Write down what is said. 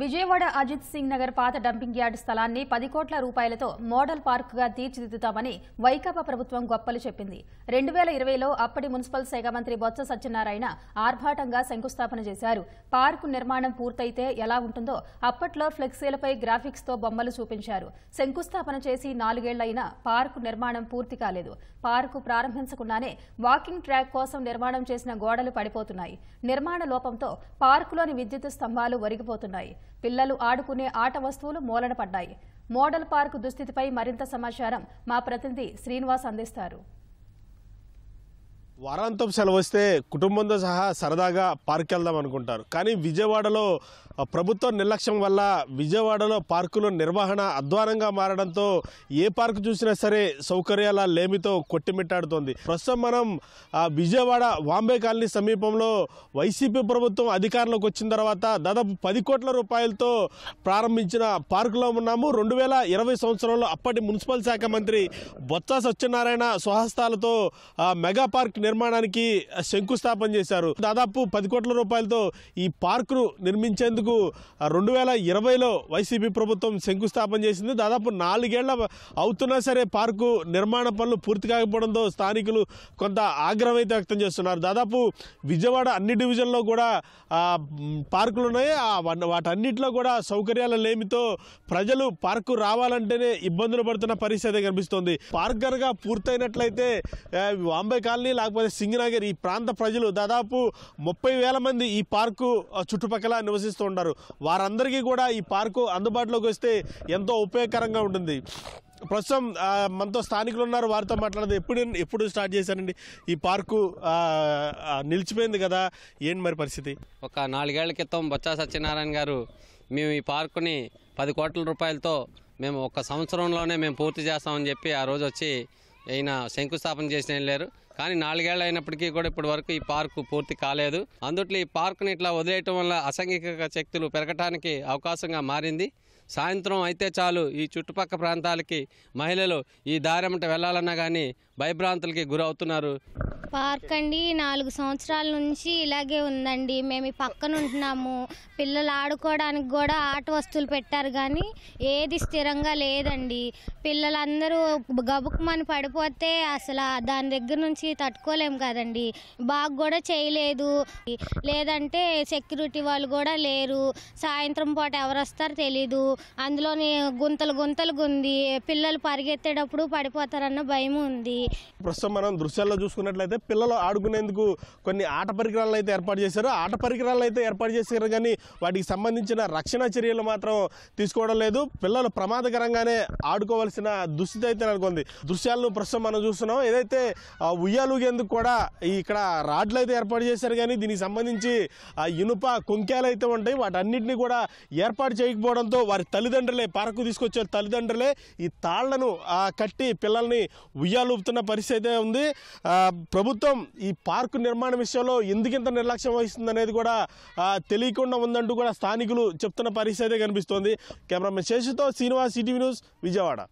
విజయవాడ అజిత్ సింగ్ నగర్ పాత dumping yard స్థలాన్ని పది కోట్ల రూపాయలతో మోడల్ పార్కుగా తీర్చిదిద్దుతామని వైకాపా ప్రభుత్వం గొప్పలు చెప్పింది రెండు వేల ఇరవైలో అప్పటి మున్సిపల్ శాఖ మంత్రి బొత్స సత్యనారాయణ ఆర్భాటంగా శంకుస్థాపన చేశారు పార్కు నిర్మాణం పూర్తయితే ఎలా ఉంటుందో అప్పట్లో ఫ్లెక్సీలపై గ్రాఫిక్స్తో బొమ్మలు చూపించారు శంకుస్థాపన చేసి నాలుగేళ్లైనా పార్కు నిర్మాణం పూర్తి కాలేదు పార్కు ప్రారంభించకుండానే వాకింగ్ ట్రాక్ కోసం నిర్మాణం చేసిన గోడలు పడిపోతున్నాయి నిర్మాణ లోపంతో పార్కులోని విద్యుత్ స్తంభాలు ఒరిగిపోతున్నాయి పిల్లలు ఆడుకునే ఆట వస్తువులు మూలన మోడల్ పార్క్ దుస్థితిపై మరింత సమాచారం మా ప్రతినిధి శ్రీనివాస్ అందిస్తారు వారాంతం సెలవు వస్తే కుటుంబంతో సహా సరదాగా పార్క్ వెళ్దాం అనుకుంటారు కానీ విజయవాడలో ప్రభుత్వ నిర్లక్ష్యం వల్ల విజయవాడలో పార్కుల నిర్వహణ అధ్వానంగా మారడంతో ఏ పార్క్ చూసినా సరే సౌకర్యాల లేమితో కొట్టిమిట్టాడుతోంది ప్రస్తుతం మనం విజయవాడ వాంబే కాలనీ సమీపంలో వైసీపీ ప్రభుత్వం అధికారంలోకి వచ్చిన తర్వాత దాదాపు పది కోట్ల రూపాయలతో ప్రారంభించిన పార్కులో ఉన్నాము రెండు వేల ఇరవై సంవత్సరంలో అప్పటి మున్సిపల్ శాఖ మంత్రి బొత్స సత్యనారాయణ స్వహస్తాలతో మెగా పార్క్ నిర్మాణానికి శంకుస్థాపన చేశారు దాదాపు పది కోట్ల రూపాయలతో ఈ ను నిర్మించేందుకు రెండు వేల ఇరవైలో వైసీపీ ప్రభుత్వం శంకుస్థాపన చేసింది దాదాపు నాలుగేళ్ల అవుతున్నా సరే పార్కు నిర్మాణ పనులు పూర్తి కాకపోవడంతో స్థానికులు కొంత ఆగ్రహం అయితే వ్యక్తం చేస్తున్నారు దాదాపు విజయవాడ అన్ని డివిజన్లో కూడా పార్కులు ఉన్నాయి వాటన్నిటిలో కూడా సౌకర్యాల లేమితో ప్రజలు పార్కు రావాలంటేనే ఇబ్బందులు పడుతున్న పరిస్థితి కనిపిస్తుంది పార్క్ కనుక పూర్తయినట్లయితే వాంబే కాలనీ లేకపోతే లేకపోతే సింగనగర్ ఈ ప్రాంత ప్రజలు దాదాపు ముప్పై వేల మంది ఈ పార్కు చుట్టుపక్కల నివసిస్తూ ఉంటారు వారందరికీ కూడా ఈ పార్కు అందుబాటులోకి వస్తే ఎంతో ఉపయోగకరంగా ఉంటుంది ప్రస్తుతం మనతో స్థానికులు ఉన్నారు వారితో మాట్లాడదు ఎప్పుడు ఎప్పుడు స్టార్ట్ చేశారండి ఈ పార్కు నిలిచిపోయింది కదా ఏంటి మరి పరిస్థితి ఒక నాలుగేళ్ల క్రితం బొత్స సత్యనారాయణ గారు మేము ఈ పార్కుని పది కోట్ల రూపాయలతో మేము ఒక సంవత్సరంలోనే మేము పూర్తి చేస్తామని చెప్పి ఆ రోజు వచ్చి ఈయన శంకుస్థాపన చేసిన లేరు కానీ నాలుగేళ్ళు అయినప్పటికీ కూడా ఇప్పటి వరకు ఈ పార్కు పూర్తి కాలేదు అందుట్లో ఈ పార్క్ని ఇట్లా వదిలేయటం వల్ల అసంఘిక శక్తులు పెరగటానికి అవకాశంగా మారింది సాయంత్రం అయితే చాలు ఈ చుట్టుపక్క ప్రాంతాలకి మహిళలు ఈ దారి వెళ్లాలన్నా కానీ భయభ్రాంతులకి గురవుతున్నారు పార్క్ అండి నాలుగు సంవత్సరాల నుంచి ఇలాగే ఉందండి మేము పక్కన ఉంటున్నాము పిల్లలు ఆడుకోవడానికి కూడా ఆట వస్తువులు పెట్టారు కానీ ఏది స్థిరంగా లేదండి పిల్లలందరూ గబుకుమని పడిపోతే అసలు దాని దగ్గర నుంచి తట్టుకోలేము కదండి బాగా కూడా చేయలేదు లేదంటే సెక్యూరిటీ వాళ్ళు కూడా లేరు సాయంత్రం పూట ఎవరు వస్తారో తెలీదు అందులోని గుంతలు గుంతలు ఉంది పిల్లలు పరిగెత్తేటప్పుడు పడిపోతారన్న భయం ఉంది ప్రస్తుతం మనం దృశ్యాల్లో చూసుకున్నట్లయితే పిల్లలు ఆడుకునేందుకు కొన్ని ఆట పరికరాలు అయితే ఏర్పాటు చేశారు ఆట పరికరాలు అయితే ఏర్పాటు చేశారు కానీ వాటికి సంబంధించిన రక్షణ చర్యలు మాత్రం తీసుకోవడం లేదు పిల్లలు ప్రమాదకరంగానే ఆడుకోవాల్సిన దుస్థితి అయితే నెలకొంది దృశ్యాలను ప్రస్తుతం మనం చూస్తున్నాం ఏదైతే ఉయ్యాలుగేందుకు కూడా ఇక్కడ రాడ్లు అయితే ఏర్పాటు చేశారు కానీ దీనికి సంబంధించి ఇనుప కొంకాలు అయితే ఉంటాయి వాటన్నిటిని కూడా ఏర్పాటు చేయకపోవడంతో వారి తల్లిదండ్రులే పార్కు తీసుకొచ్చే తల్లిదండ్రులే ఈ తాళ్లను కట్టి పిల్లల్ని ఉయ్యాలూపుతున్న పరిస్థితి అయితే ఉంది ప్రభు ప్రభుత్వం ఈ పార్కు నిర్మాణ విషయంలో ఎందుకింత నిర్లక్ష్యం వహిస్తుంది అనేది కూడా తెలియకుండా ఉందంటూ కూడా స్థానికులు చెప్తున్న పరిస్థితి కనిపిస్తోంది కెమెరామెన్ శేషుతో శ్రీనివాస్ సిటీవీ న్యూస్ విజయవాడ